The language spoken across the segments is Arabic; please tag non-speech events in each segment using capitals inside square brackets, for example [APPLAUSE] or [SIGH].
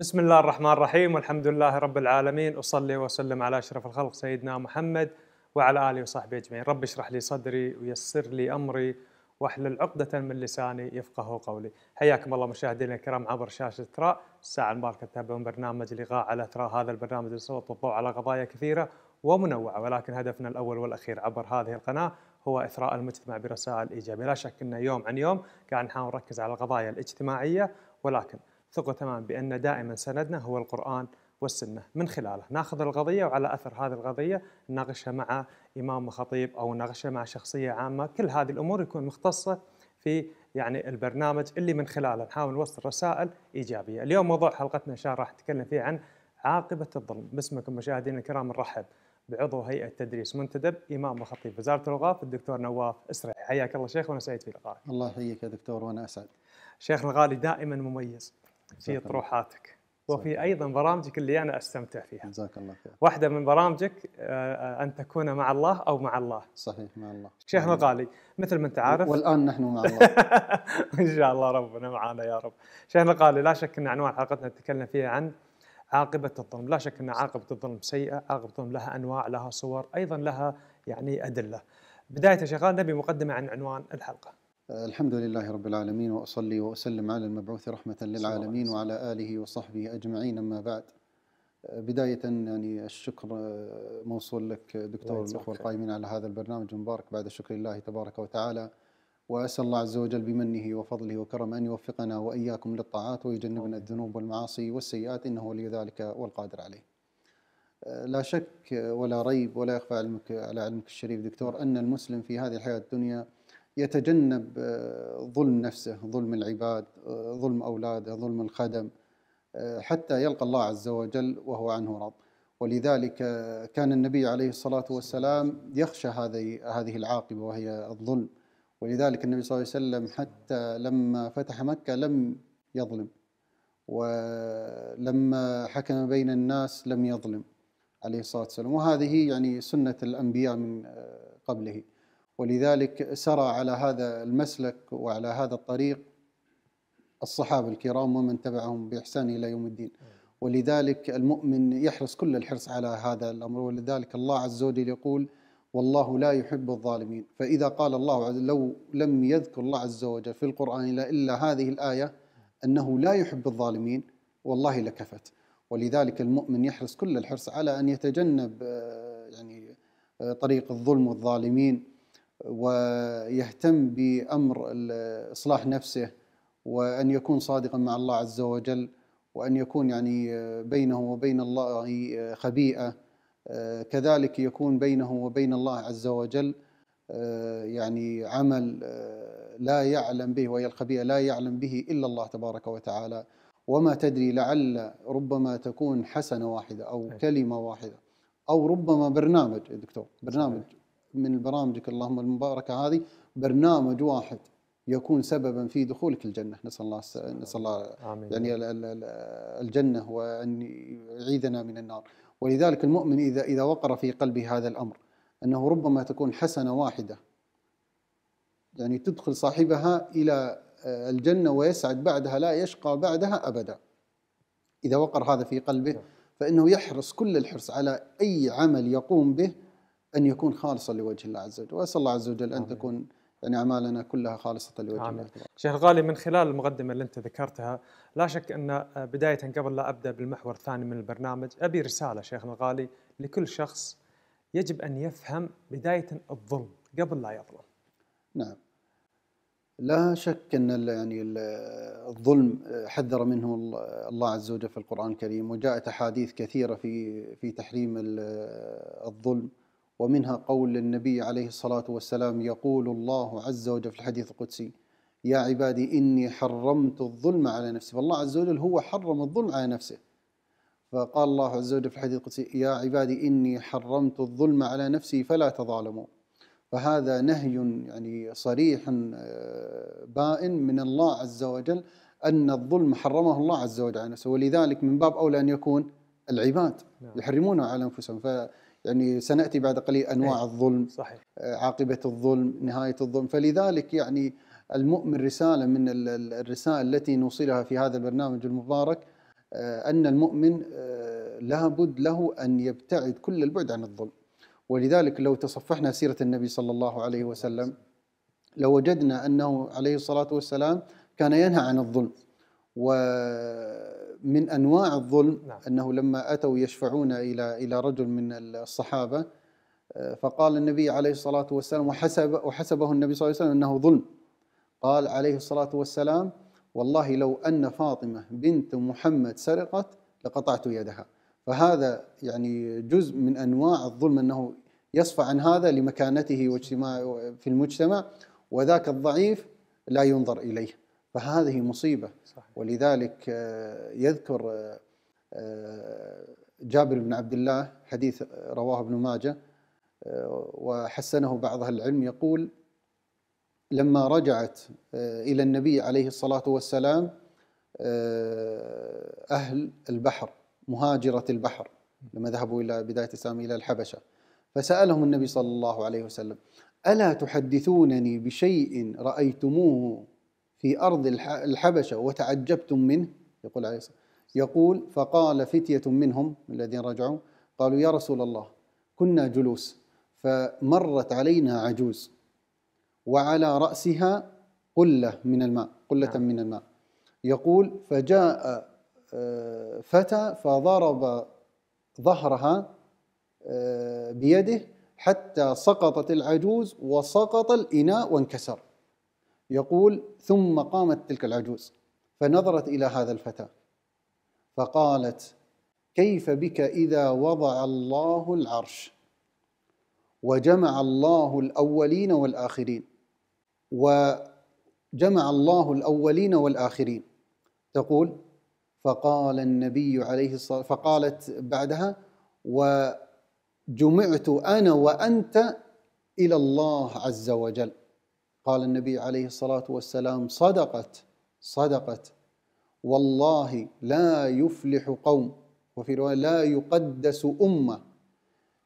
بسم الله الرحمن الرحيم والحمد لله رب العالمين أصلي وأسلم على أشرف الخلق سيدنا محمد وعلى آله وصحبه أجمعين رب اشرح لي صدري ويسر لي أمري واحلل عقدة من لساني يفقه قولي حياكم الله مشاهدينا الكرام عبر شاشة تراء الساعة المباركة تتابعون برنامج لقاء على تراء هذا البرنامج اللي سلط الضوء على قضايا كثيرة ومنوعة ولكن هدفنا الأول والأخير عبر هذه القناة هو إثراء المجتمع برسائل إيجابية لا شك أن يوم عن يوم قاعد نحاول نركز على القضايا الاجتماعية ولكن ثقوا تماما بأن دائما سندنا هو القرآن والسنة من خلاله ناخذ القضية وعلى أثر هذه القضية نناقشها مع إمام وخطيب أو نناقشها مع شخصية عامة كل هذه الأمور يكون مختصة في يعني البرنامج اللي من خلاله نحاول نوصل رسائل إيجابية اليوم موضوع حلقتنا إن شاء الله راح نتكلم فيه عن عاقبة الظلم باسمكم مشاهدينا الكرام نرحب بعضو هيئة تدريس منتدب إمام وخطيب وزارة الأوقاف الدكتور نواف إسرائيل حياك الله شيخ وأنا سعيد في لقائك الله يحييك يا دكتور وأنا أسعد شيخنا الغالي دائما مميز في طروحاتك وفي ايضا برامجك اللي انا استمتع فيها. جزاك الله خير. واحده من برامجك آه، آه، ان تكون مع الله او مع الله. صحيح مع الله. شيخنا الغالي مثل ما انت عارف والان نحن مع الله. [LAUGHS] ان شاء الله ربنا معنا يا رب. شيخنا الغالي لا شك ان عنوان حلقتنا نتكلم فيها عن عاقبه الظلم، لا شك ان عاقبه الظلم سيئه، عاقبه الظلم لها انواع، لها صور، ايضا لها يعني ادله. بدايه يا نبي مقدمه عن عنوان الحلقه. الحمد لله رب العالمين واصلي واسلم على المبعوث رحمه للعالمين وعلى اله وصحبه اجمعين اما بعد بدايه يعني الشكر آه، موصول لك دكتور الاخوه القائمين على هذا البرنامج المبارك بعد شكر الله تبارك وتعالى واسال الله عز وجل بمنه وفضله وكرمه ان يوفقنا واياكم للطاعات ويجنبنا الذنوب والمعاصي والسيئات انه ولي ذلك والقادر عليه. آه، لا شك ولا ريب ولا يخفى علمك على علمك الشريف دكتور نعم. ان المسلم في هذه الحياه الدنيا يتجنب آه، ظلم نفسه ظلم العباد آه، ظلم أولاده ظلم الخدم آه، حتى يلقى الله عز وجل وهو عنه راض ولذلك كان النبي عليه الصلاة والسلام يخشى هذه هذه العاقبة وهي الظلم ولذلك النبي صلى الله عليه وسلم حتى لما فتح مكة لم يظلم ولما حكم بين الناس لم يظلم عليه الصلاة والسلام وهذه يعني سنة الأنبياء من قبله ولذلك سرى على هذا المسلك وعلى هذا الطريق الصحابة الكرام ومن تبعهم بإحسان إلى يوم الدين ولذلك المؤمن يحرص كل الحرص على هذا الأمر ولذلك الله عز وجل يقول والله لا يحب الظالمين فإذا قال الله عز وجل لو لم يذكر الله عز وجل في القرآن إلا هذه الآية أنه لا يحب الظالمين والله لكفت ولذلك المؤمن يحرص كل الحرص على أن يتجنب آه، يعني آه، طريق الظلم والظالمين ويهتم بامر اصلاح نفسه وان يكون صادقا مع الله عز وجل وان يكون يعني بينه وبين الله خبيئه كذلك يكون بينه وبين الله عز وجل يعني عمل لا يعلم به وهي الخبيئه لا يعلم به الا الله تبارك وتعالى وما تدري لعل ربما تكون حسنه واحده او كلمه واحده او ربما برنامج دكتور برنامج من برامجك اللهم المباركه هذه برنامج واحد يكون سببا في دخولك الجنه نسال الله س... نسال الله آمين. يعني الجنه وان يعيذنا من النار ولذلك المؤمن اذا اذا وقر في قلبه هذا الامر انه ربما تكون حسنه واحده يعني تدخل صاحبها الى آه، الجنه ويسعد بعدها لا يشقى بعدها ابدا اذا وقر هذا في قلبه نعم. فانه يحرص كل الحرص على اي عمل يقوم به ان يكون خالصا لوجه الله عز وجل، واسال الله عز وجل ان تكون يعني اعمالنا كلها خالصه لوجه الله. شيخ الغالي من خلال المقدمه اللي انت ذكرتها لا شك ان آه، بدايه قبل لا ابدا بالمحور الثاني من البرنامج ابي رساله شيخ الغالي لكل شخص يجب ان يفهم بدايه الظلم قبل لا يظلم. نعم. لا شك ان يعني الظلم آه، حذر منه الله عز وجل في القران الكريم وجاءت احاديث كثيره في في تحريم آه، الظلم ومنها قول النبي عليه الصلاة والسلام يقول الله عز وجل في الحديث القدسي يا عبادي إني حرمت الظلم على نفسي فالله عز وجل هو حرم الظلم على نفسه فقال الله عز وجل في الحديث القدسي يا عبادي إني حرمت الظلم على نفسي فلا تظالموا فهذا نهي يعني صريح آه، بائن من الله عز وجل أن الظلم حرمه الله عز وجل على نفسه ولذلك من باب أولى أن يكون العباد نعم. يحرمونه على أنفسهم ف يعني سناتي بعد قليل انواع أيه. الظلم صحيح آه، عاقبه الظلم نهايه الظلم فلذلك يعني المؤمن رساله من الرسائل التي نوصلها في هذا البرنامج المبارك آه، ان المؤمن آه، لابد له ان يبتعد كل البعد عن الظلم ولذلك لو تصفحنا سيره النبي صلى الله عليه وسلم لوجدنا لو انه عليه الصلاه والسلام كان ينهى عن الظلم و من انواع الظلم نعم. انه لما اتوا يشفعون الى الى رجل من الصحابه آه، فقال النبي عليه الصلاه والسلام وحسب وحسبه النبي صلى الله عليه وسلم انه ظلم قال عليه الصلاه والسلام والله لو ان فاطمه بنت محمد سرقت لقطعت يدها فهذا يعني جزء من انواع الظلم انه يصفى عن هذا لمكانته واجتماع في المجتمع وذاك الضعيف لا ينظر اليه فهذه مصيبة صحيح. ولذلك آه، يذكر آه، آه، جابر بن عبد الله حديث رواه ابن ماجه وحسنه بعض اهل العلم يقول لما رجعت الى النبي عليه الصلاه والسلام اهل البحر مهاجره البحر لما ذهبوا الى بدايه الاسلام الى الحبشه فسالهم النبي صلى الله عليه وسلم الا تحدثونني بشيء رايتموه في أرض الحبشة وتعجبتم منه يقول عليه الصلاة يقول فقال فتية منهم الذين رجعوا قالوا يا رسول الله كنا جلوس فمرت علينا عجوز وعلى رأسها قلة من الماء قلة نعم. من الماء يقول فجاء آه، فتى فضرب ظهرها آه، بيده حتى سقطت العجوز وسقط الإناء وانكسر يقول ثم قامت تلك العجوز فنظرت الى هذا الفتى فقالت كيف بك اذا وضع الله العرش وجمع الله الاولين والاخرين وجمع الله الاولين والاخرين تقول فقال النبي عليه الصلاه فقالت بعدها وجمعت انا وانت الى الله عز وجل قال النبي عليه الصلاة والسلام صدقت صدقت والله لا يفلح قوم وفي رواية لا يقدس أمة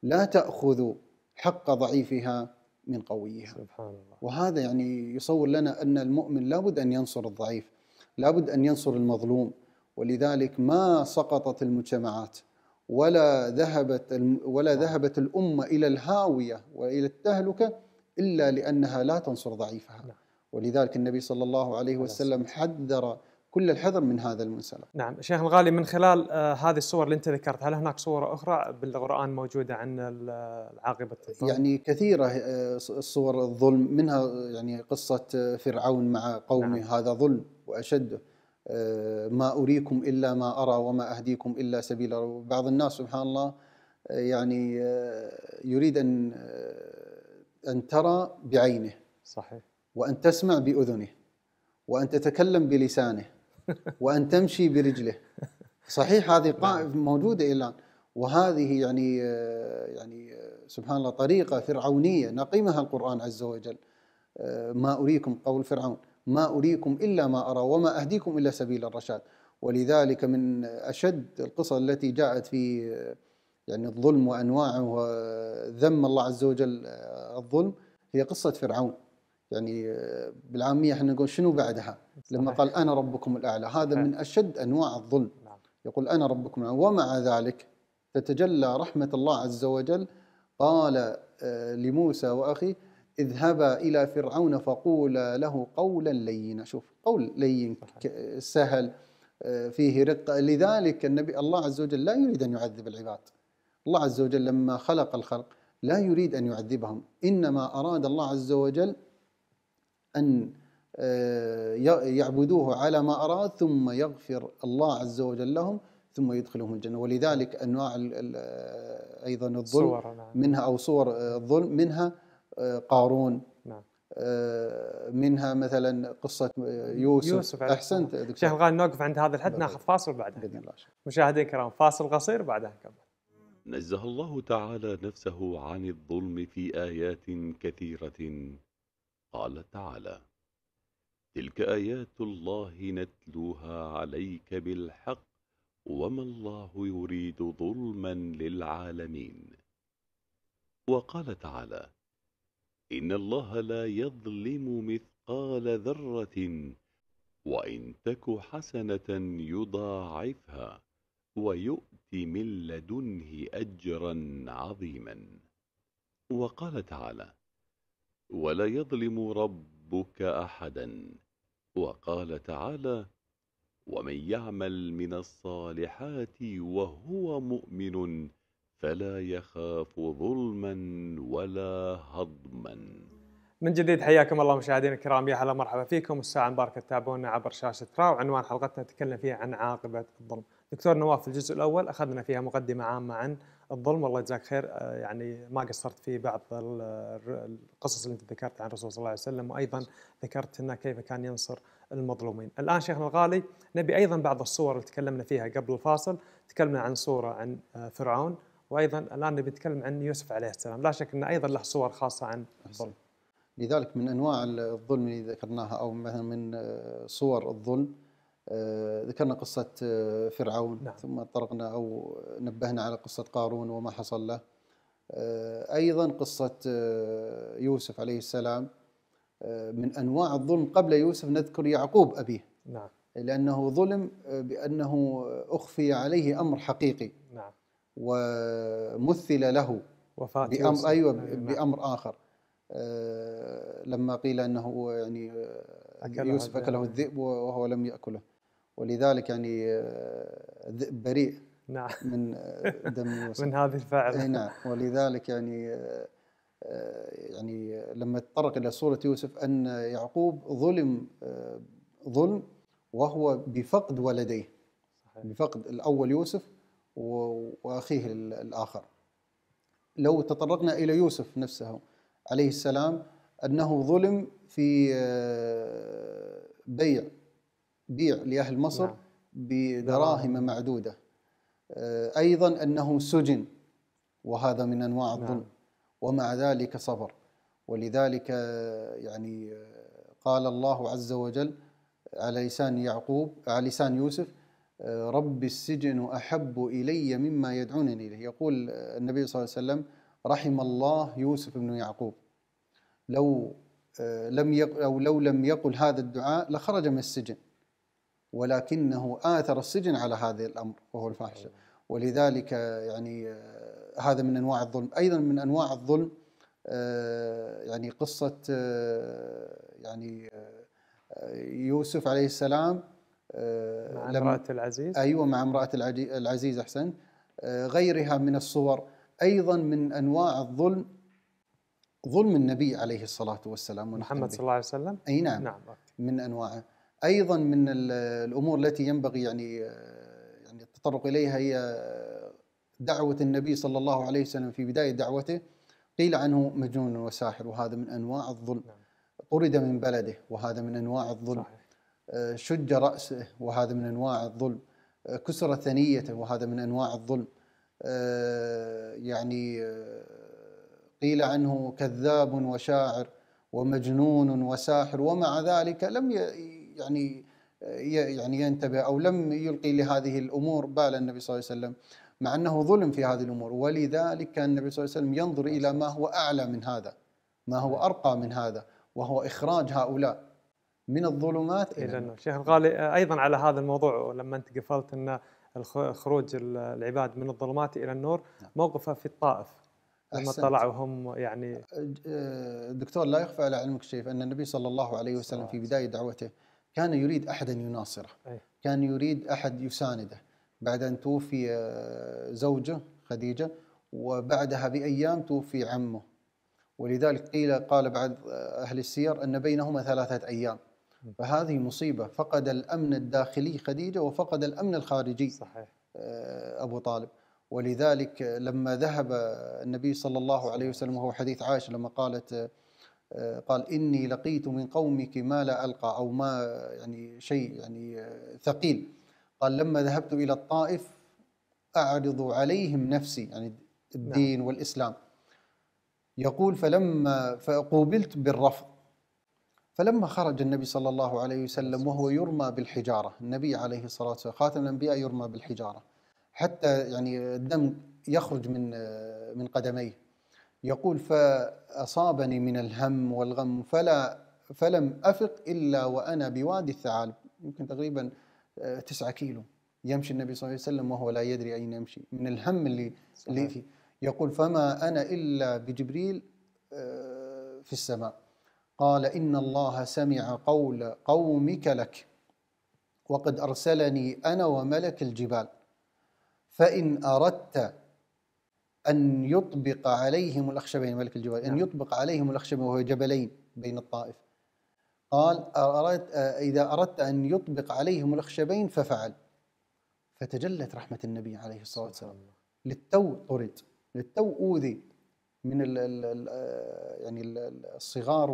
لا تأخذ حق ضعيفها من قويها سبحان الله. وهذا يعني يصور لنا أن المؤمن لابد أن ينصر الضعيف لابد أن ينصر المظلوم ولذلك ما سقطت المجتمعات ولا ذهبت ولا نعم. ذهبت الأمة إلى الهاوية وإلى التهلكة إلا لأنها لا تنصر ضعيفها نعم. ولذلك النبي صلى الله عليه وسلم حذر كل الحذر من هذا المنسلك نعم شيخ الغالي من خلال آه هذه الصور اللي انت ذكرت هل هناك صور اخرى بالقران موجوده عن آه، عاقبه الظلم؟ يعني كثيره آه صور الظلم منها آه، يعني قصه آه، فرعون مع قومه نعم. هذا ظلم واشده آه ما اريكم الا ما ارى وما اهديكم الا سبيل بعض الناس سبحان الله يعني يريد ان أن ترى بعينه صحيح وأن تسمع بأذنه وأن تتكلم بلسانه [LAUGHS] وأن تمشي برجله صحيح هذه قائمة نعم. موجودة الان وهذه يعني آه، يعني آه، سبحان الله طريقة فرعونية نقمها القرآن عز وجل آه، ما أريكم قول فرعون ما أريكم إلا ما أرى وما أهديكم إلا سبيل الرشاد ولذلك من أشد القصص التي جاءت في يعني الظلم وانواعه وذم الله عز وجل آه، الظلم هي قصه فرعون يعني آه، بالعاميه احنا نقول شنو بعدها؟ لما قال انا ربكم الاعلى هذا من اشد انواع الظلم نعم. يقول انا ربكم الاعلى ومع ذلك تتجلى رحمه الله عز وجل قال آه، لموسى واخي اذهبا الى فرعون فقولا له قولا لينا شوف قول لين سهل فيه رقه لذلك النبي الله عز وجل لا يريد ان يعذب العباد الله عز وجل لما خلق الخلق لا يريد أن يعذبهم إنما أراد الله عز وجل أن آه، يعبدوه على ما أراد ثم يغفر الله عز وجل لهم ثم يدخلهم الجنة ولذلك أنواع آه، أيضا الظلم نعم. منها أو صور آه، الظلم منها قارون نعم. منها مثلا قصة يوسف, يوسف أحسنت شيخ الغالي نوقف عند هذا الحد ناخذ فاصل بعدها بإذن الله مشاهدين كرام فاصل قصير بعدها نكمل نزه الله تعالى نفسه عن الظلم في آيات كثيرة قال تعالى تلك آيات الله نتلوها عليك بالحق وما الله يريد ظلما للعالمين وقال تعالى إن الله لا يظلم مثقال ذرة وإن تك حسنة يضاعفها ويؤت من لدنه أجرا عظيما وقال تعالى ولا يظلم ربك أحدا وقال تعالى ومن يعمل من الصالحات وهو مؤمن فلا يخاف ظلما ولا هضما من جديد حياكم الله مشاهدينا الكرام يا هلا مرحبا فيكم الساعة مباركة تتابعونا عبر شاشة راو عنوان حلقتنا نتكلم فيها عن عاقبة الظلم دكتور نواف في الجزء الاول اخذنا فيها مقدمه عامه عن الظلم والله يجزاك خير آه، يعني ما قصرت في بعض القصص اللي انت ذكرتها عن الرسول صلى الله عليه وسلم وايضا ذكرت انه كيف كان ينصر المظلومين. الان شيخنا الغالي نبي ايضا بعض الصور اللي تكلمنا فيها قبل الفاصل، تكلمنا عن صوره عن آه، فرعون وايضا الان نبي نتكلم عن يوسف عليه السلام، لا شك ان ايضا له صور خاصه عن الظلم. لذلك من انواع الظلم اللي ذكرناها او مثلا من آه، صور الظلم آه، ذكرنا قصة آه، فرعون نعم. ثم طرقنا أو نبهنا على قصة قارون وما حصل له آه، أيضا قصة يوسف عليه السلام من أنواع الظلم قبل يوسف نذكر يعقوب أبيه نعم. لأنه ظلم بأنه أخفي عليه أمر حقيقي نعم. ومثل له وفاة بأمر يوسف. أيوة نعم. بأمر آخر لما قيل أنه يعني أكله يوسف أكله الذئب وهو لم يأكله ولذلك يعني الذئب آه، بريء نعم من آه، دم [LAUGHS] من هذه الفعل نعم ولذلك يعني آه، يعني لما تطرق الى سوره يوسف ان يعقوب ظلم ظلم وهو بفقد ولديه بفقد الاول يوسف واخيه الاخر لو تطرقنا الى يوسف نفسه عليه السلام انه ظلم في بيع بيع لأهل مصر نعم. بدراهم نعم. معدودة آه، أيضا أنه سجن وهذا من أنواع نعم. الظلم ومع ذلك صبر ولذلك آه، يعني آه، قال الله عز وجل على لسان يعقوب على لسان يوسف رب السجن أحب إلي مما يدعونني إليه يقول النبي صلى الله عليه وسلم رحم الله يوسف بن يعقوب لو لم يق أو لو لم يقل هذا الدعاء لخرج من السجن ولكنه آثر السجن على هذا الأمر وهو الفاحشة أيوة. ولذلك آه، يعني آه، هذا من أنواع الظلم أيضا من أنواع الظلم آه، يعني قصة يعني يوسف عليه السلام مع امرأة العزيز أيوة مع امرأة العزيز أحسن غيرها من الصور أيضا من أنواع الظلم ظلم النبي عليه الصلاة والسلام محمد صلى الله عليه وسلم أي نعم, نعم. من أنواعه ايضا من الامور التي ينبغي يعني يعني التطرق اليها هي دعوه النبي صلى الله عليه وسلم في بدايه دعوته قيل عنه مجنون وساحر وهذا من انواع الظلم نعم. طرد من بلده وهذا من انواع الظلم آه، شج راسه وهذا من انواع الظلم آه، كسر ثنيته وهذا من انواع الظلم آه، يعني قيل عنه كذاب وشاعر ومجنون وساحر ومع ذلك لم يعني آه، يعني ينتبه او لم يلقي لهذه الامور بال النبي صلى الله عليه وسلم مع انه ظلم في هذه الامور ولذلك كان النبي صلى الله عليه وسلم ينظر الى ما هو اعلى من هذا ما هو ارقى من هذا وهو اخراج هؤلاء من الظلمات الى النور شيخ الغالي آه، ايضا على هذا الموضوع لما انت قفلت ان خروج العباد من الظلمات الى النور نعم. موقفه في الطائف لما طلعوا هم يعني آه، دكتور لا يخفى على علمك شيء ان النبي صلى الله عليه وسلم في بدايه دعوته كان يريد أحدا يناصره كان يريد أحد يسانده بعد أن توفي آه، زوجه خديجة وبعدها بأيام توفي عمه ولذلك قيل قال بعض آه، أهل السير أن بينهما ثلاثة أيام فهذه مصيبة فقد الأمن الداخلي خديجة وفقد الأمن الخارجي صحيح. آه، أبو طالب ولذلك لما ذهب النبي صلى الله عليه وسلم وهو حديث عائشة لما قالت قال إني لقيت من قومك ما لا ألقى أو ما يعني شيء يعني ثقيل قال لما ذهبت إلى الطائف أعرض عليهم نفسي يعني الدين نعم. والإسلام يقول فلما فقوبلت بالرفض فلما خرج النبي صلى الله عليه وسلم وهو يرمى بالحجارة النبي عليه الصلاة والسلام خاتم الأنبياء يرمى بالحجارة حتى يعني الدم يخرج من من قدميه يقول فأصابني من الهم والغم فلا فلم أفق إلا وأنا بوادي الثعالب يمكن تقريبا آه، تسعة كيلو يمشي النبي صلى الله عليه وسلم وهو لا يدري أين يمشي من الهم اللي, صحيح. اللي فيه يقول فما أنا إلا بجبريل آه، في السماء قال إن الله سمع قول قومك لك وقد أرسلني أنا وملك الجبال فإن أردت أن يطبق عليهم الأخشبين ملك الجبال أن نعم. يطبق عليهم الأخشبين وهو جبلين بين الطائف قال أردت إذا أردت أن يطبق عليهم الأخشبين ففعل فتجلت رحمة النبي عليه الصلاة والسلام للتو طرد للتو أوذي من الـ الـ يعني الصغار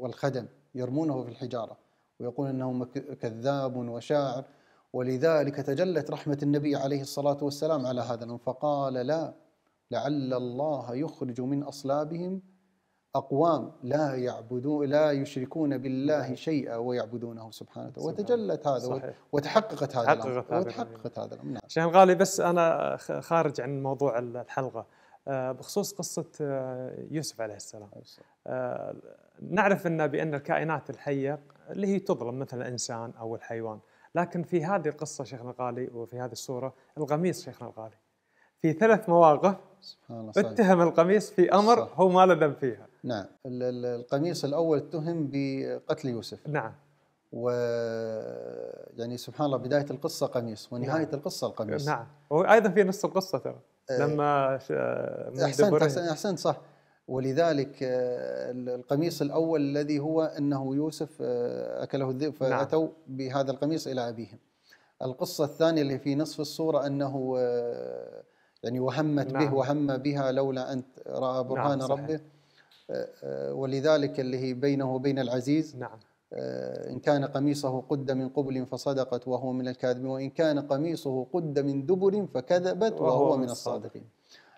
والخدم يرمونه في الحجارة ويقول أنه كذاب وشاعر ولذلك تجلت رحمة النبي عليه الصلاة والسلام على هذا فقال لا لعل الله يخرج من أصلابهم أقوام لا يعبدون لا يشركون بالله شيئا ويعبدونه سبحانه وتعالى وتجلت هذا صحيح. وتحققت هذا الأمر وتحققت هذا الأمر نعم. شيخ الغالي بس أنا خارج عن موضوع الحلقة آه، بخصوص قصة آه، يوسف عليه السلام آه، نعرف أن بأن الكائنات الحية اللي هي تظلم مثل الإنسان أو الحيوان لكن في هذه القصة شيخنا الغالي وفي هذه الصورة الغميص شيخنا الغالي في ثلاث مواقف سبحان الله صحيح. اتهم القميص في امر صح. هو ما له ذنب فيها نعم القميص الاول اتهم بقتل يوسف نعم و يعني سبحان الله بدايه القصه قميص ونهايه نعم. القصه القميص نعم وايضا في نص القصه ترى إيه. لما احسنت احسنت صح ولذلك آه، القميص الاول الذي هو انه يوسف آه، اكله الذئب نعم. فاتوا نعم. بهذا القميص الى ابيهم. القصه الثانيه اللي في نصف الصوره انه آه، يعني وهمت نعم. به وهم بها لولا أن رأى نعم، برهان نعم ربه آه، آه، ولذلك اللي هي بينه وبين العزيز نعم آه، إن كان قميصه قد من قبل فصدقت وهو من الكاذبين وإن كان قميصه قد من دبر فكذبت وهو, وهو من الصادقين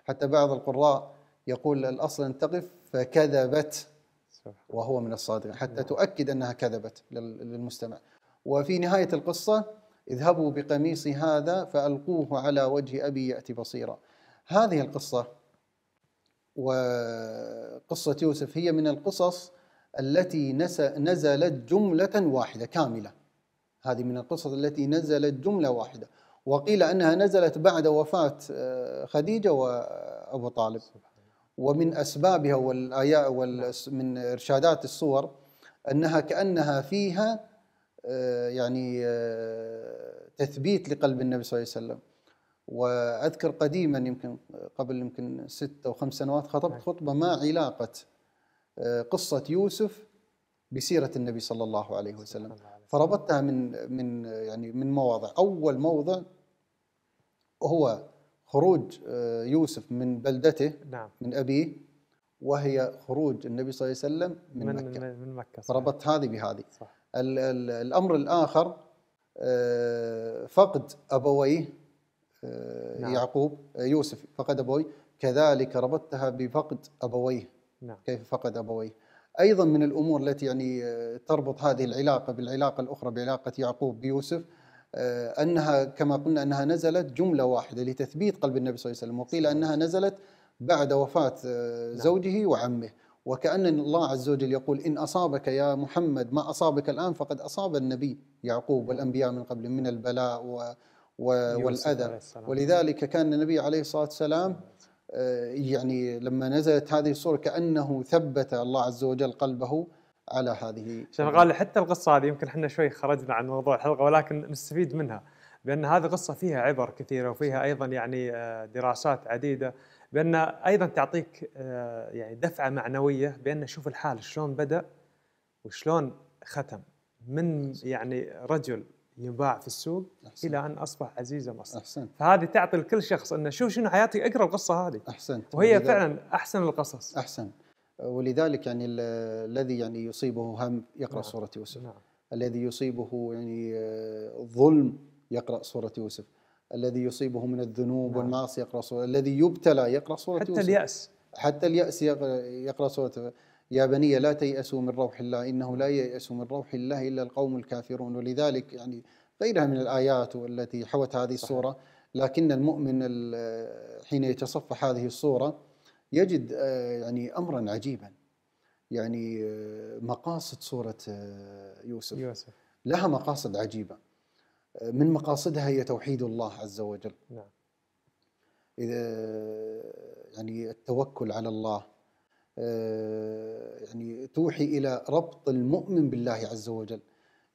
حتى بعض القراء يقول الأصل أن تقف فكذبت وهو من الصادقين حتى نعم. تؤكد أنها كذبت للمستمع وفي نهاية القصة اذهبوا بقميصي هذا فألقوه على وجه أبي يأتي بصيرا هذه القصة وقصة يوسف هي من القصص التي نزلت جملة واحدة كاملة هذه من القصص التي نزلت جملة واحدة وقيل أنها نزلت بعد وفاة آه، خديجة وأبو طالب ومن أسبابها والآيات ومن إرشادات الصور أنها كأنها فيها آه، يعني آه، تثبيت لقلب النبي صلى الله عليه وسلم واذكر قديما يمكن قبل يمكن ست او خمس سنوات خطبت نعم. خطبه ما علاقه آه، قصه يوسف بسيره النبي صلى الله عليه وسلم فربطتها من من يعني من مواضع اول موضع هو خروج يوسف من بلدته نعم. من ابيه وهي خروج النبي صلى الله عليه وسلم من, من مكه من مكه صحيح. فربطت هذه بهذه صح. الأمر الآخر آه، فقد أبويه آه، نعم. يعقوب آه، يوسف فقد أبويه كذلك ربطتها بفقد أبويه نعم. كيف فقد أبويه أيضا من الأمور التي يعني تربط هذه العلاقة بالعلاقة الأخرى بعلاقة يعقوب بيوسف أنها كما قلنا أنها نزلت جملة واحدة لتثبيت قلب النبي صلى الله عليه وسلم وقيل أنها نزلت بعد وفاة نعم. زوجه وعمه وكأن الله عز وجل يقول إن أصابك يا محمد ما أصابك الآن فقد أصاب النبي يعقوب والأنبياء من قبل من البلاء و و والأذى ولذلك كان النبي عليه الصلاة والسلام آه، يعني لما نزلت هذه الصورة كأنه ثبت الله عز وجل قلبه على هذه شيخ غالي حتى القصة هذه يمكن احنا شوي خرجنا عن موضوع الحلقة ولكن نستفيد منها بأن هذه القصة فيها عبر كثيرة وفيها أيضا يعني آه، دراسات عديدة بان ايضا تعطيك آه، يعني دفعه معنويه بان شوف الحال شلون بدا وشلون ختم من يعني رجل ينباع في السوق أحسن. الى ان اصبح عزيزه مصر أحسن. فهذه تعطي لكل شخص انه شوف شنو حياتي اقرا القصه هذه احسنت وهي فعلا احسن القصص احسن ولذلك يعني الذي يعني يصيبه هم يقرا نعم. سوره يوسف نعم. الذي يصيبه يعني آه، ظلم يقرا سوره يوسف الذي يصيبه من الذنوب نعم. والمعاصي يقرأ سورة الذي يبتلى يقرأ سورة حتى يوسف. اليأس حتى اليأس يقرأ سورة يا بني لا تيأسوا من روح الله إنه لا ييأس من روح الله إلا القوم الكافرون ولذلك يعني غيرها من الآيات والتي حوت هذه الصورة لكن المؤمن حين يتصفح هذه الصورة يجد آه، يعني أمرا عجيبا يعني آه، مقاصد صورة آه، يوسف, يوسف. لها مقاصد عجيبة من مقاصدها هي توحيد الله عز وجل نعم إذا يعني التوكل على الله آه، يعني توحي إلى ربط المؤمن بالله عز وجل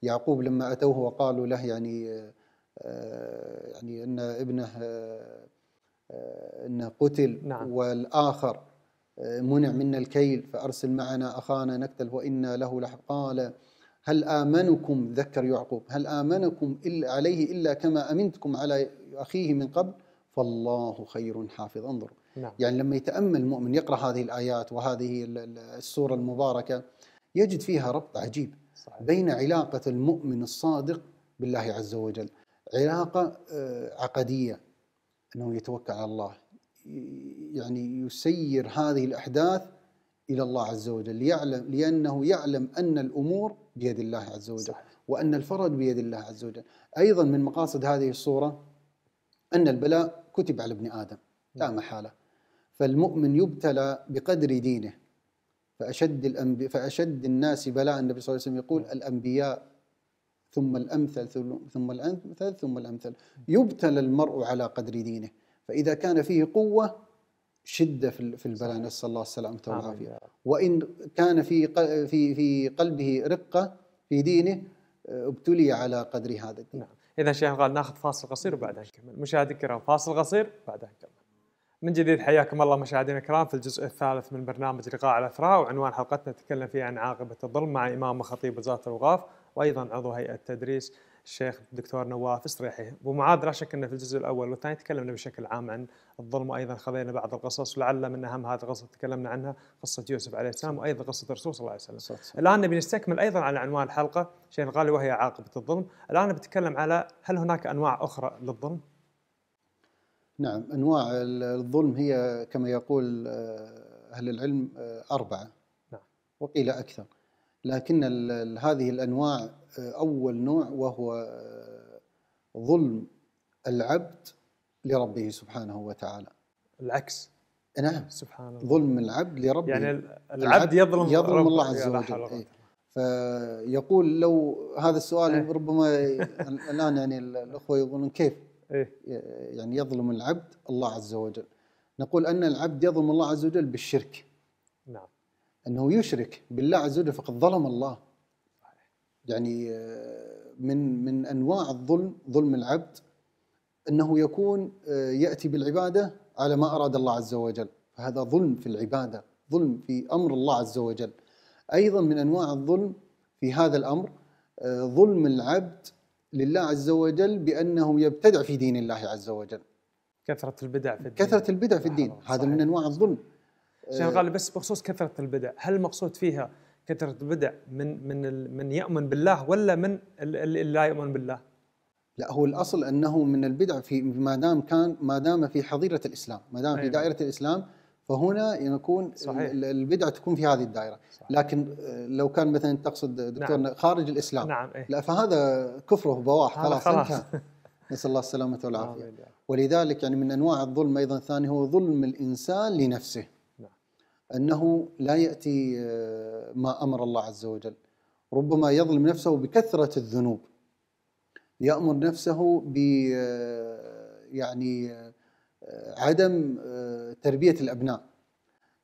يعقوب لما أتوه وقالوا له يعني آه، يعني أن ابنه آه، أنه قتل نعم. والآخر منع منا الكيل فأرسل معنا أخانا نكتل وإنا له لحق قال هل آمنكم ذكر يعقوب هل آمنكم إلا عليه إلا كما أمنتكم على أخيه من قبل فالله خير حافظ انظروا نعم. يعني لما يتأمل المؤمن يقرأ هذه الآيات وهذه السورة المباركة يجد فيها ربط عجيب صحيح. بين علاقة المؤمن الصادق بالله عز وجل علاقة آه، عقدية أنه يتوكل على الله يعني يسير هذه الأحداث إلى الله عز وجل ليعلم لأنه يعلم أن الأمور بيد الله عز وجل صح. وأن الفرج بيد الله عز وجل أيضا من مقاصد هذه الصورة أن البلاء كتب على ابن آدم لا نعم. محالة فالمؤمن يبتلى بقدر دينه فأشد, الأنبي... فأشد الناس بلاء النبي صلى الله عليه وسلم يقول نعم. الأنبياء ثم الأمثل ثم الأمثل ثم الأمثل نعم. يبتلى المرء على قدر دينه فإذا كان فيه قوة شده في البلاء نسال الله السلامه والعافيه وان كان في في في قلبه رقه في دينه آه، ابتلي على قدر هذا الدين نعم. اذا شيخ قال ناخذ فاصل قصير وبعدها نكمل مشاهدينا الكرام فاصل قصير بعدها نكمل من جديد حياكم الله مشاهدينا الكرام في الجزء الثالث من برنامج لقاء الأثراء وعنوان حلقتنا نتكلم فيه عن عاقبة الظلم مع إمام وخطيب وزارة الأوقاف وأيضا عضو هيئة التدريس الشيخ الدكتور نواف استريحي ابو معاذ لا شك انه في الجزء الاول والثاني تكلمنا بشكل عام عن الظلم وايضا خذينا بعض القصص ولعل من اهم هذه القصص تكلمنا عنها قصه يوسف عليه السلام وايضا قصه الرسول صلى الله عليه وسلم. صح صح. الان نبي نستكمل ايضا على عنوان الحلقه شيء الغالي وهي عاقبه الظلم، الان بتكلم على هل هناك انواع اخرى للظلم؟ نعم انواع الظلم هي كما يقول آه، اهل العلم آه، اربعه نعم. وقيل اكثر. لكن هذه الانواع آه، اول نوع وهو آه، ظلم العبد لربه سبحانه وتعالى العكس نعم سبحان الله ظلم العبد لربه يعني العبد, يظلم يظلم الله عز وجل إيه. فيقول لو هذا السؤال إيه؟ ربما [LAUGHS] الان يعني الاخوه يقولون كيف إيه؟ يعني يظلم العبد الله عز وجل نقول ان العبد يظلم الله عز وجل بالشرك نعم أنه يشرك بالله عز وجل فقد ظلم الله يعني آه، من من أنواع الظلم ظلم العبد أنه يكون آه، يأتي بالعبادة على ما أراد الله عز وجل فهذا ظلم في العبادة ظلم في أمر الله عز وجل أيضا من أنواع الظلم في هذا الأمر آه، ظلم العبد لله عز وجل بأنه يبتدع في دين الله عز وجل كثرة البدع في الدين كثرة البدع في نعم، الدين هذا من أنواع الظلم شيخ إيه. قال بس بخصوص كثره البدع هل المقصود فيها كثره البدع من من من يؤمن بالله ولا من اللي لا يؤمن بالله؟ لا هو الاصل انه من البدع في ما دام كان ما دام في حظيره الاسلام، ما دام في إيه. دائره الاسلام فهنا يكون صحيح. البدع تكون في هذه الدائره، صحيح. لكن آه، لو كان مثلا تقصد دكتور نعم. خارج الاسلام نعم. أيه. لا فهذا كفره بواح خلاص, خلاص. [LAUGHS] نسال الله السلامه والعافيه ولذلك يعني من انواع الظلم ايضا الثاني هو ظلم الانسان لنفسه أنه لا يأتي آه، ما أمر الله عز وجل ربما يظلم نفسه بكثرة الذنوب يأمر نفسه ب آه، يعني آه، عدم تربية الأبناء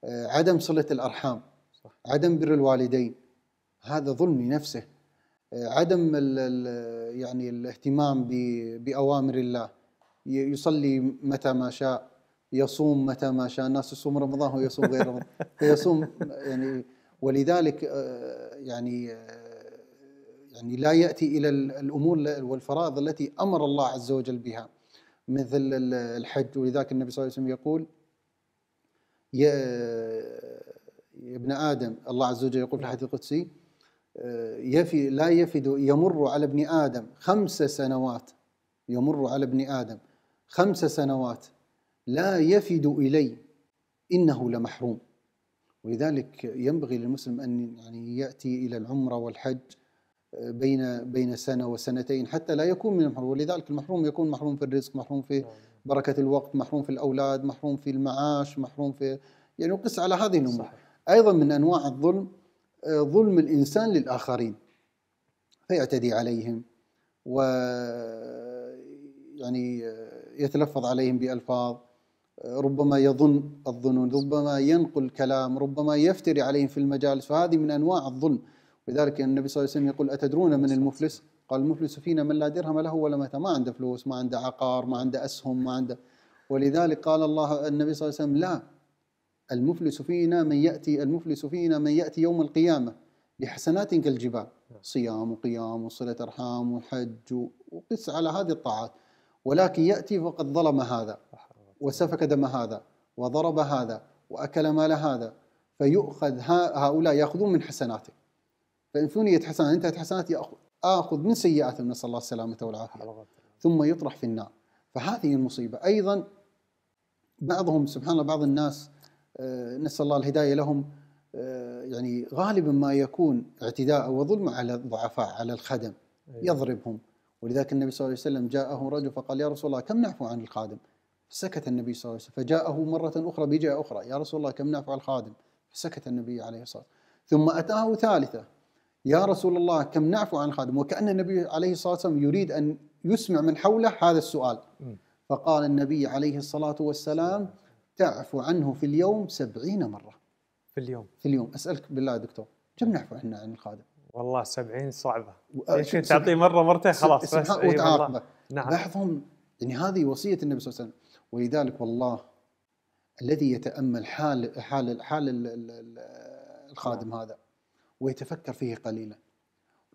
عدم صلة الأرحام عدم بر الوالدين هذا ظلم لنفسه عدم الـ يعني الاهتمام بأوامر الله يصلي متى ما شاء يصوم متى ما شاء الناس يصوم رمضان هو يصوم غير رمضان فيصوم يعني ولذلك آه، يعني آه، يعني لا ياتي الى الامور والفرائض التي امر الله عز وجل بها مثل الحج ولذلك النبي صلى الله عليه وسلم يقول يا ابن ادم الله عز وجل يقول في الحديث القدسي آه، يفي لا يفد يمر على ابن ادم خمس سنوات يمر على ابن ادم خمس سنوات لا يفد إلي إنه لمحروم ولذلك ينبغي للمسلم أن يعني يأتي إلى العمرة والحج آه، بين بين سنة وسنتين حتى لا يكون من المحروم ولذلك المحروم يكون محروم في الرزق محروم في بركة الوقت محروم في الأولاد محروم في المعاش محروم في يعني قس على هذه الأمور أيضا من أنواع الظلم آه، ظلم الإنسان للآخرين فيعتدي عليهم و يعني آه، يتلفظ عليهم بألفاظ ربما يظن الظنون ربما ينقل كلام ربما يفتري عليهم في المجالس فهذه من أنواع الظلم ولذلك النبي صلى الله عليه وسلم يقول أتدرون من المفلس قال المفلس فينا من لا درهم له ولا متى ما عنده فلوس ما عنده عقار ما عنده أسهم ما عنده ولذلك قال الله النبي صلى الله عليه وسلم لا المفلس فينا من يأتي المفلس فينا من يأتي يوم القيامة بحسنات كالجبال صيام وقيام وصلة أرحام وحج وقس على هذه الطاعات ولكن يأتي فقد ظلم هذا وسفك دم هذا وضرب هذا وأكل مال هذا فيؤخذ هؤلاء يأخذون من حسناته فإن ثنيت حسنات انتهت حسنات آخذ من سيئاتهم نسأل الله السلامة والعافية ثم يطرح في النار فهذه المصيبة أيضا بعضهم سبحان الله بعض الناس آه، نسأل الله الهداية لهم آه، يعني غالبا ما يكون اعتداء وظلم على الضعفاء على الخدم إيه. يضربهم ولذلك النبي صلى الله عليه وسلم جاءه رجل فقال يا رسول الله كم نعفو عن الخادم سكت النبي صلى الله عليه وسلم فجاءه مرة أخرى بجاء أخرى يا رسول الله كم نافع الخادم فسكت النبي عليه الصلاة ثم أتاه ثالثة يا رسول الله كم نعفو عن الخادم وكأن النبي عليه الصلاة والسلام يريد أن يسمع من حوله هذا السؤال فقال النبي عليه الصلاة والسلام تعفو عنه في اليوم سبعين مرة في اليوم في اليوم أسألك بالله دكتور كم نعفو احنا عن الخادم والله سبعين صعبة يمكن تعطيه مرة مرتين خلاص بس وتعاقبه نعم. بعضهم يعني هذه وصية النبي صلى الله عليه وسلم ولذلك والله الذي يتامل حال حال حال الخادم نعم. هذا ويتفكر فيه قليلا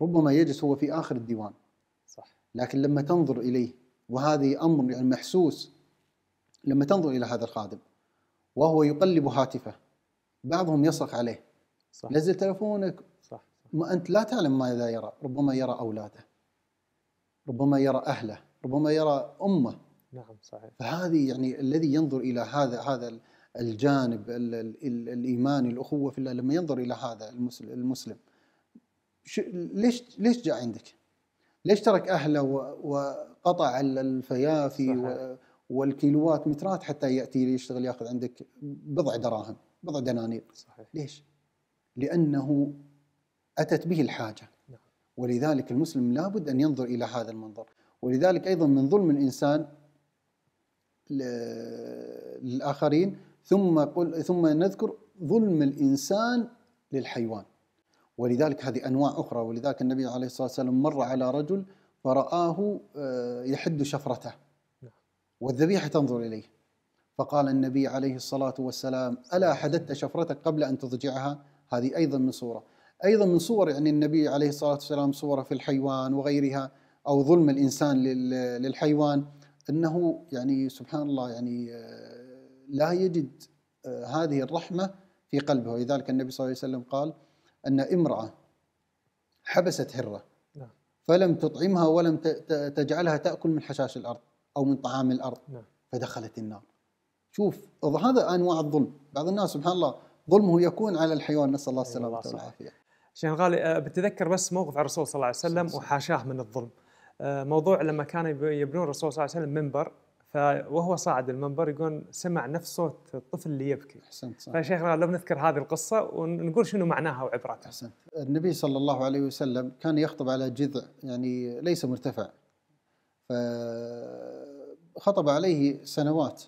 ربما يجلس هو في اخر الديوان صح لكن لما تنظر اليه وهذه امر يعني محسوس لما تنظر الى هذا الخادم وهو يقلب هاتفه بعضهم يصرخ عليه صح. نزل تلفونك صح. ما انت لا تعلم ماذا يرى ربما يرى اولاده ربما يرى اهله ربما يرى امه نعم صحيح فهذه يعني الذي ينظر الى هذا هذا الجانب الايماني الاخوه في الله لما ينظر الى هذا المسلم ليش ليش جاء عندك؟ ليش ترك اهله وقطع الفيافي صحيح. والكيلوات مترات حتى ياتي يشتغل ياخذ عندك بضع دراهم بضع دنانير صحيح. ليش؟ لانه اتت به الحاجه نعم. ولذلك المسلم لابد ان ينظر الى هذا المنظر ولذلك ايضا من ظلم الانسان للآخرين ثم قل ثم نذكر ظلم الإنسان للحيوان ولذلك هذه أنواع أخرى ولذلك النبي عليه الصلاة والسلام مر على رجل فرآه آه، يحد شفرته نعم. والذبيحة تنظر إليه فقال النبي عليه الصلاة والسلام ألا حددت شفرتك قبل أن تضجعها هذه أيضا من صورة أيضا من صور يعني النبي عليه الصلاة والسلام صورة في الحيوان وغيرها أو ظلم الإنسان للحيوان انه يعني سبحان الله يعني آه، لا يجد آه، هذه الرحمه في قلبه ولذلك النبي صلى الله عليه وسلم قال ان امراه حبست هره نعم. فلم تطعمها ولم تجعلها تاكل من حشاش الارض او من طعام الارض نعم. فدخلت النار شوف هذا انواع الظلم بعض الناس سبحان الله ظلمه يكون على الحيوان نسال الله أيوة، السلامه والعافيه شيخ الغالي آه، بتذكر بس موقف على الرسول صلى الله عليه وسلم وحاشاه من الظلم آه، موضوع لما كانوا يبنون الرسول صلى الله عليه وسلم منبر وهو صاعد المنبر يقول سمع نفس صوت الطفل اللي يبكي احسنت صح فشيخنا لو بنذكر هذه القصه ونقول شنو معناها وعبرتها احسنت النبي صلى الله عليه وسلم كان يخطب على جذع يعني ليس مرتفع فخطب عليه سنوات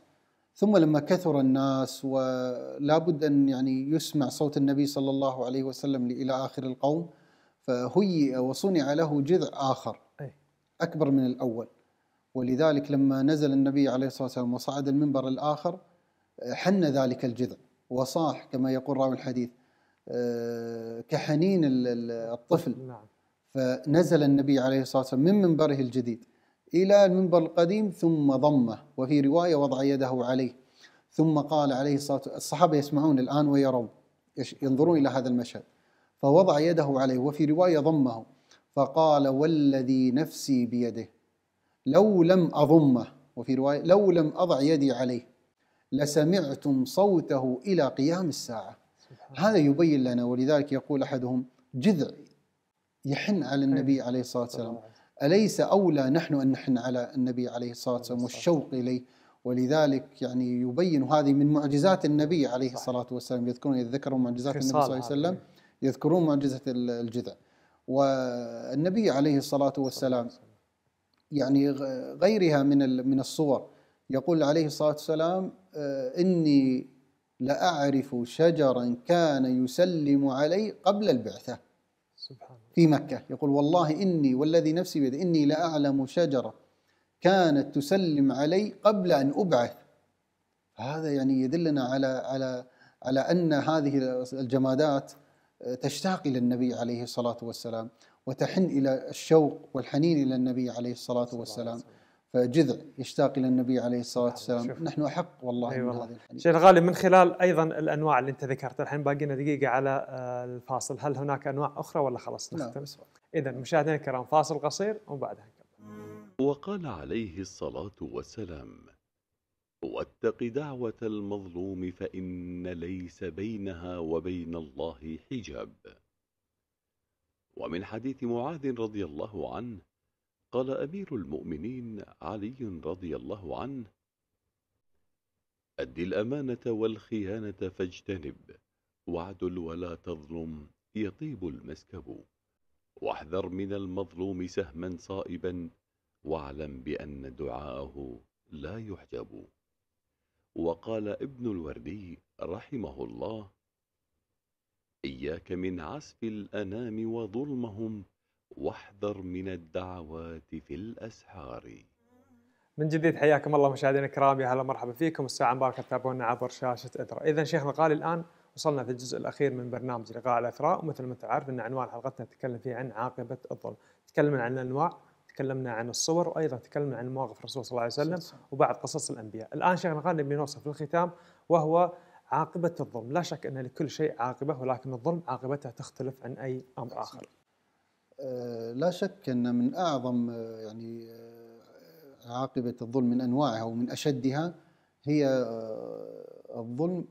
ثم لما كثر الناس ولا بد ان يعني يسمع صوت النبي صلى الله عليه وسلم الى اخر القوم فهيئ وصنع له جذع اخر أكبر من الأول ولذلك لما نزل النبي عليه الصلاة والسلام وصعد المنبر الآخر حن ذلك الجذع وصاح كما يقول راوي الحديث آه، كحنين الطفل نعم. فنزل النبي عليه الصلاة والسلام من منبره الجديد إلى المنبر القديم ثم ضمه وفي رواية وضع يده عليه ثم قال عليه الصلاة والسلام الصحابة يسمعون الآن ويرون ينظرون إلى هذا المشهد فوضع يده عليه وفي رواية ضمه فقال والذي نفسي بيده لو لم أضمه وفي رواية لو لم أضع يدي عليه لسمعتم صوته إلى قيام الساعة هذا يبين لنا ولذلك يقول أحدهم جذع يحن على النبي عليه الصلاة والسلام أليس أولى نحن أن نحن على النبي عليه الصلاة والسلام والشوق إليه ولذلك يعني يبين هذه من معجزات النبي عليه الصلاة والسلام يذكرون يذكرون معجزات النبي صلى الله عليه وسلم يذكرون معجزة الجذع والنبي عليه الصلاة والسلام يعني غيرها من من الصور يقول عليه الصلاة والسلام آه، إني لأعرف شجرا كان يسلم علي قبل البعثة في مكة يقول والله إني والذي نفسي بيده إني لأعلم شجرة كانت تسلم علي قبل أن أبعث هذا يعني يدلنا على على على أن هذه الجمادات تشتاق الى النبي عليه الصلاه والسلام وتحن الى الشوق والحنين الى النبي عليه الصلاه والسلام فجذع يشتاق الى النبي عليه الصلاه نعم، والسلام نحن احق والله أيوة من هذه الحنين شيخ غالي من خلال ايضا الانواع اللي انت ذكرتها الحين باقينا دقيقه على آه، الفاصل هل هناك انواع اخرى ولا خلاص نعم، نختم اذا مشاهدينا الكرام فاصل قصير وبعدها نكمل وقال عليه الصلاه والسلام واتق دعوة المظلوم فإن ليس بينها وبين الله حجاب ومن حديث معاذ رضي الله عنه قال أمير المؤمنين علي رضي الله عنه أد الأمانة والخيانة فاجتنب وعدل ولا تظلم يطيب المسكب واحذر من المظلوم سهما صائبا واعلم بأن دعاءه لا يحجب وقال ابن الوردي رحمه الله إياك من عسف الأنام وظلمهم واحذر من الدعوات في الأسحار من جديد حياكم الله مشاهدينا الكرام يا هلا مرحبا فيكم الساعة مباركة تتابعونا عبر شاشة إذرا إذا شيخنا قال الآن وصلنا في الجزء الأخير من برنامج لقاء الأثراء ومثل ما أنت عارف أن عنوان حلقتنا نتكلم فيه عن عاقبة الظلم تكلمنا عن الأنواع تكلمنا عن الصور وايضا تكلمنا عن مواقف الرسول صلى الله عليه وسلم وبعض قصص الانبياء. الان شيخنا غالي نبي في الختام وهو عاقبه الظلم، لا شك ان لكل شيء عاقبه ولكن الظلم عاقبته تختلف عن اي امر اخر. آه، لا شك ان من اعظم آه، يعني آه، عاقبه الظلم من انواعها ومن اشدها هي الظلم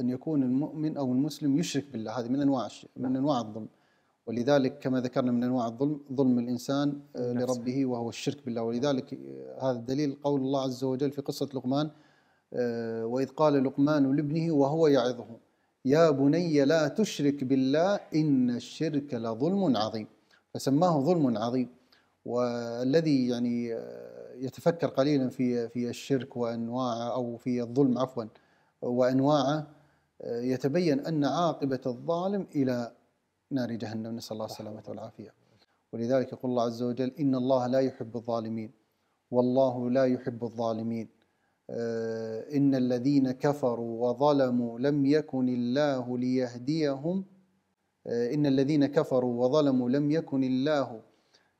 ان يكون المؤمن او المسلم يشرك بالله هذه من انواع من نعم. انواع الظلم. ولذلك كما ذكرنا من انواع الظلم ظلم الانسان آه، لربه وهو الشرك بالله ولذلك آه، هذا الدليل قول الله عز وجل في قصه لقمان آه، واذ قال لقمان لابنه وهو يعظه يا بني لا تشرك بالله ان الشرك لظلم عظيم فسماه ظلم عظيم والذي يعني يتفكر قليلا في في الشرك وانواعه او في الظلم عفوا وانواعه يتبين ان عاقبه الظالم الى نار جهنم نسأل الله السلامة والعافية ولذلك يقول الله عز وجل إن الله لا يحب الظالمين والله لا يحب الظالمين آه، إن الذين كفروا وظلموا لم يكن الله ليهديهم آه، إن الذين كفروا وظلموا لم يكن الله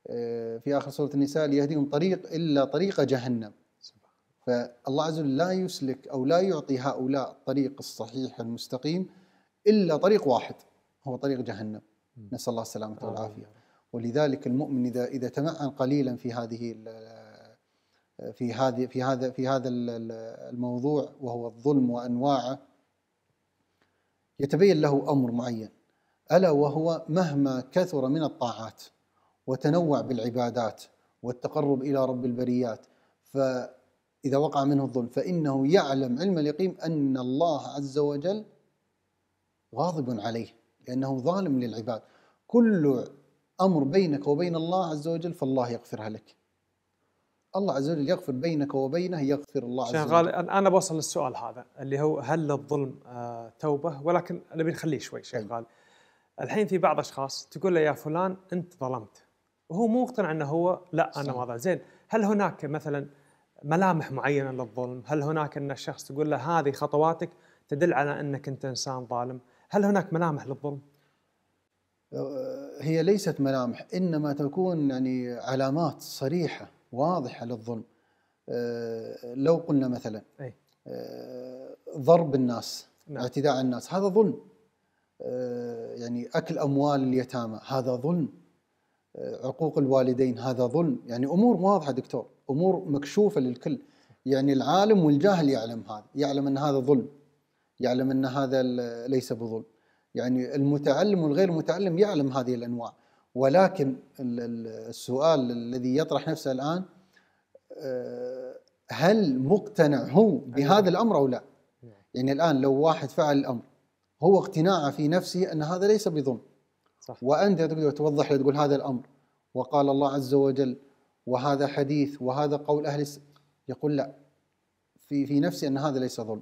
آه، في آخر سورة النساء ليهديهم طريق إلا طريق جهنم فالله عز وجل لا يسلك أو لا يعطي هؤلاء الطريق الصحيح المستقيم إلا طريق واحد هو طريق جهنم نسأل الله السلامة والعافية ولذلك المؤمن إذا إذا تمعن قليلا في هذه في هذه في هذا في هذا الموضوع وهو الظلم وأنواعه يتبين له أمر معين ألا وهو مهما كثر من الطاعات وتنوع بالعبادات والتقرب إلى رب البريات فإذا وقع منه الظلم فإنه يعلم علم اليقين أن الله عز وجل غاضب عليه لأنه ظالم للعباد كل أمر بينك وبين الله عز وجل فالله يغفرها لك الله عز وجل يغفر بينك وبينه يغفر الله عز وجل أنا بوصل للسؤال هذا اللي هو هل للظلم آه توبة ولكن نبي نخليه شوي شيخ قال طيب. الحين في بعض أشخاص تقول له يا فلان أنت ظلمت وهو مو مقتنع أنه هو لا أنا ما ظلمت زين هل هناك مثلا ملامح معينة للظلم هل هناك أن الشخص تقول له هذه خطواتك تدل على أنك أنت إنسان ظالم هل هناك ملامح للظلم؟ أه، هي ليست ملامح انما تكون يعني علامات صريحه واضحه للظلم أه، لو قلنا مثلا أي. أه، ضرب الناس نعم. اعتداء على الناس هذا ظلم يعني اكل اموال اليتامى هذا ظلم عقوق الوالدين هذا ظلم يعني امور واضحه دكتور امور مكشوفه للكل يعني العالم والجاهل يعلم هذا يعلم ان هذا ظلم يعلم ان هذا ليس بظلم يعني المتعلم والغير متعلم يعلم هذه الانواع ولكن السؤال الذي يطرح نفسه الان آه، هل مقتنع هو بهذا نعم. الامر او لا؟ نعم. يعني الان لو واحد فعل الامر هو اقتناعه في نفسه ان هذا ليس بظلم صح. وانت تقدر توضح له تقول هذا الامر وقال الله عز وجل وهذا حديث وهذا قول اهل يقول لا في في نفسي ان هذا ليس ظلم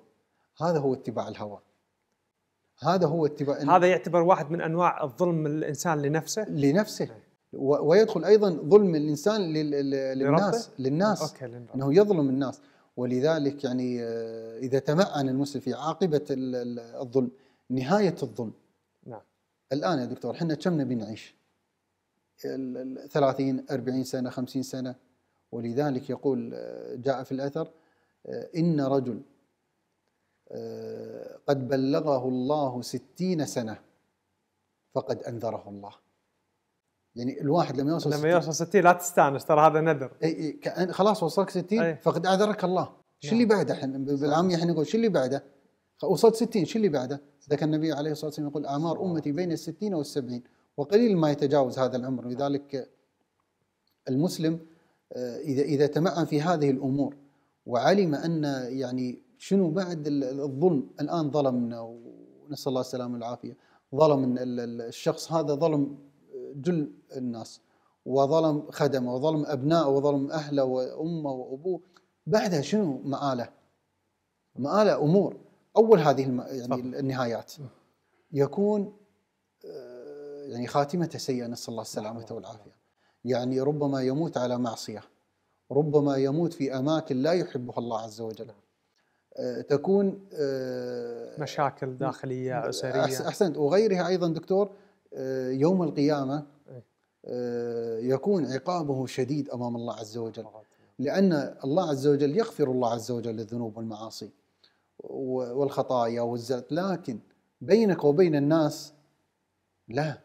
هذا هو اتباع الهوى هذا هو اتباع هذا يعتبر واحد من انواع الظلم الانسان لنفسه لنفسه ويدخل ايضا ظلم الانسان للناس للناس أوكي انه يظلم الناس ولذلك يعني آه، اذا تمعن المسلم في عاقبه الظلم نهايه الظلم نعم الان يا دكتور احنا كم نبي نعيش؟ 30 40 سنه 50 سنه ولذلك يقول آه، جاء في الاثر آه، ان رجل آه، قد بلغه الله ستين سنة فقد أنذره الله يعني الواحد لما يوصل لما يوصل يوصل 60 لا تستانس ترى هذا نذر اي كأن خلاص وصلك 60 فقد اعذرك الله شو اللي نعم. بعده احنا بالعاميه احنا نقول شو اللي بعده؟ وصلت 60 شو اللي بعده؟ ذاك النبي عليه الصلاه والسلام يقول اعمار امتي بين ال 60 وال 70 وقليل ما يتجاوز هذا العمر لذلك المسلم آه، اذا اذا تمعن في هذه الامور وعلم ان يعني شنو بعد الظلم الان ظلمنا ونسال الله السلامه والعافيه ظلم الشخص هذا ظلم آه، جل الناس وظلم خدمه وظلم ابنائه وظلم اهله وامه وابوه بعدها شنو مآله؟ مآله امور اول هذه الم... يعني النهايات يكون آه، يعني خاتمته سيئه نسال الله السلامه والعافيه يعني ربما يموت على معصيه ربما يموت في اماكن لا يحبها الله عز وجل نعم. آه، تكون آه، مشاكل داخليه اسريه احسنت وغيرها ايضا دكتور آه، يوم القيامه إيه. يكون عقابه شديد امام الله عز وجل لان الله عز وجل يغفر الله عز وجل الذنوب والمعاصي والخطايا والزلط لكن بينك وبين الناس لا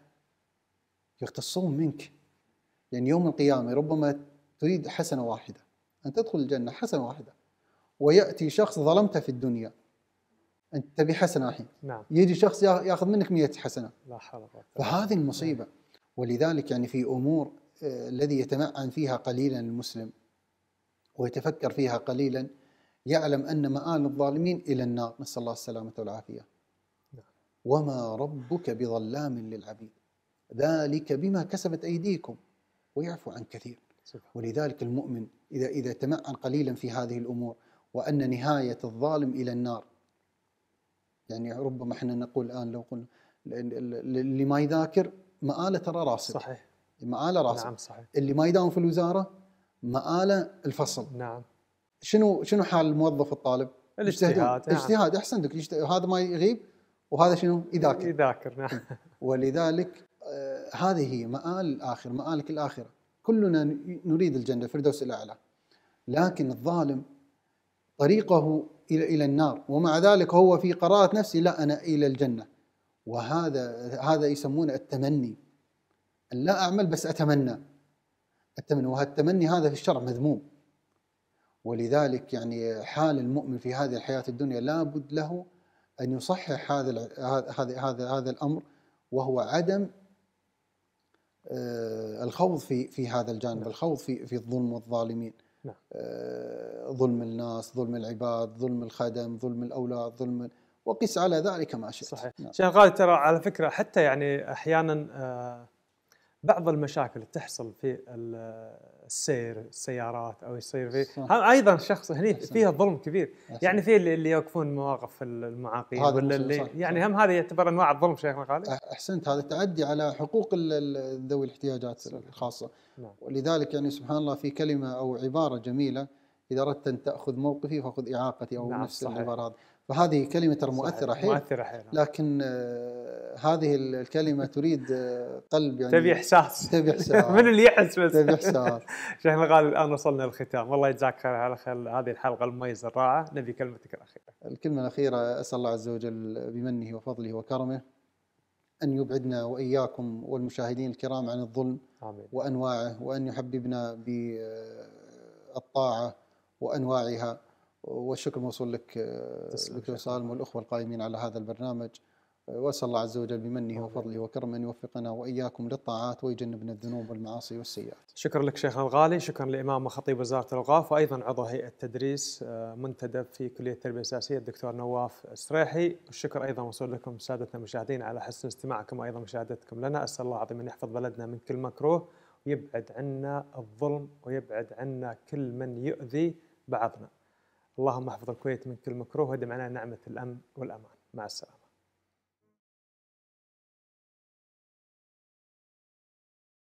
يختصون منك يعني يوم القيامه ربما تريد حسنه واحده ان تدخل الجنه حسنه واحده وياتي شخص ظلمته في الدنيا انت تبي حسنه الحين نعم. يجي شخص ياخذ منك 100 حسنه لا حول ولا قوه فهذه المصيبه نعم. ولذلك يعني في امور آه، الذي يتمعن فيها قليلا المسلم ويتفكر فيها قليلا يعلم ان مآل الظالمين الى النار نسال الله السلامه والعافيه نعم. وما ربك بظلام للعبيد ذلك بما كسبت ايديكم ويعفو عن كثير ولذلك المؤمن اذا اذا تمعن قليلا في هذه الامور وأن نهاية الظالم إلى النار يعني ربما احنا نقول الآن لو قلنا اللي ما يذاكر مآله ترى راسب صحيح مآله راسب نعم صحيح اللي ما يداوم في الوزارة مآله الفصل نعم شنو شنو حال الموظف الطالب؟ الاجتهاد نعم. احسن احسنتك هذا ما يغيب وهذا شنو؟ يذاكر يذاكر نعم [LAUGHS] ولذلك آه هذه مآل الآخر مآلك الآخرة كلنا نريد الجنة الفردوس الأعلى لكن الظالم طريقه إلى إلى النار ومع ذلك هو في قرارة نفسه لا أنا إلى الجنة وهذا هذا يسمونه التمني لا أعمل بس أتمنى التمني وهالتمني هذا في الشرع مذموم ولذلك يعني حال المؤمن في هذه الحياة الدنيا لابد له أن يصحح هذا هذا هذا هذا الأمر وهو عدم آه، الخوض في في هذا الجانب الخوض في في الظلم والظالمين نعم. آه، ظلم الناس ظلم العباد ظلم الخدم ظلم الأولاد ظلم وقس على ذلك ما شئت صحيح نعم. شيخ غالي ترى على فكرة حتى يعني أحيانا آه، بعض المشاكل تحصل في السير السيارات او يصير في هذا ايضا شخص هني فيها ظلم كبير أحسن. يعني في اللي يوقفون مواقف المعاقين ولا اللي صح. يعني هم هذا يعتبر انواع الظلم شيخنا خالد احسنت هذا التعدي على حقوق ذوي الاحتياجات الخاصه نعم. ولذلك يعني سبحان الله في كلمه او عباره جميله اذا اردت ان تاخذ موقفي فخذ اعاقتي او نعم نفس العباره هذه فهذه كلمة ترى مؤثرة حيل مؤثرة حيل لكن آه، هذه الكلمة تريد آه، قلب يعني تبي إحساس [LAUGHS] تبي إحساس [LAUGHS] من اللي يحس بس تبي إحساس [LAUGHS] شيخنا غالي الآن وصلنا للختام والله يجزاك خير على خير هذه الحلقة المميزة الرائعة نبي كلمتك الأخيرة الكلمة الأخيرة أسأل الله عز وجل بمنه وفضله وكرمه أن يبعدنا وإياكم والمشاهدين الكرام عن الظلم آمين. وأنواعه وأن يحببنا بالطاعة آه، وأنواعها والشكر موصول لك آه، دكتور سالم والاخوه القائمين على هذا البرنامج آه، واسال الله عز وجل بمنه وفضله وكرمه ان يوفقنا واياكم للطاعات ويجنبنا الذنوب والمعاصي والسيئات. شكرا لك شيخنا الغالي، شكرا لامام وخطيب وزاره الاوقاف وايضا عضو هيئه تدريس آه، منتدب في كليه التربيه الاساسيه الدكتور نواف السريحي، والشكر ايضا موصول لكم سادتنا المشاهدين على حسن استماعكم وايضا مشاهدتكم لنا، اسال الله العظيم ان يحفظ بلدنا من كل مكروه ويبعد عنا الظلم ويبعد عنا كل من يؤذي بعضنا. اللهم احفظ الكويت من كل مكروه ودم عنها نعمه الامن والامان مع السلامه